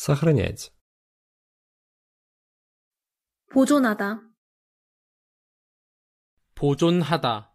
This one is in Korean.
Сохранять. 보존하다. 보존하다.